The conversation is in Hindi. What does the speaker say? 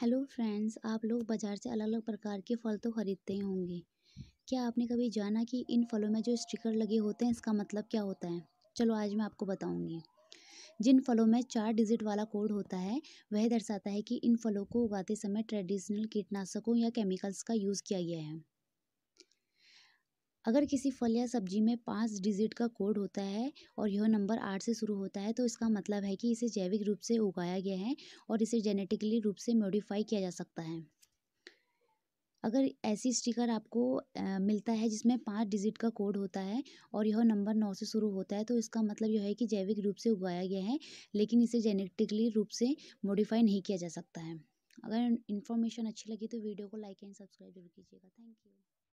हेलो फ्रेंड्स आप लोग बाज़ार से अलग अलग प्रकार के फल तो ख़रीदते ही होंगे क्या आपने कभी जाना कि इन फलों में जो स्टिकर लगे होते हैं इसका मतलब क्या होता है चलो आज मैं आपको बताऊंगी जिन फलों में चार डिजिट वाला कोड होता है वह दर्शाता है कि इन फलों को उगाते समय ट्रेडिशनल कीटनाशकों या केमिकल्स का यूज़ किया गया है अगर किसी फल या सब्जी में पाँच डिजिट का कोड होता है और यह नंबर आठ से शुरू होता है तो इसका मतलब है कि इसे जैविक रूप से उगाया गया है और इसे जेनेटिकली रूप से मॉडिफाई किया जा सकता है अगर ऐसी स्टिकर आपको आ, मिलता है जिसमें पाँच डिजिट का कोड होता है और यह नंबर नौ से शुरू होता है तो इसका मतलब यह है कि जैविक रूप से उगाया गया है लेकिन इसे जेनेटिकली रूप से मॉडिफाई नहीं किया जा सकता है अगर इन्फॉर्मेशन अच्छी लगी तो वीडियो को लाइक एंड सब्सक्राइब जरूर कीजिएगा थैंक यू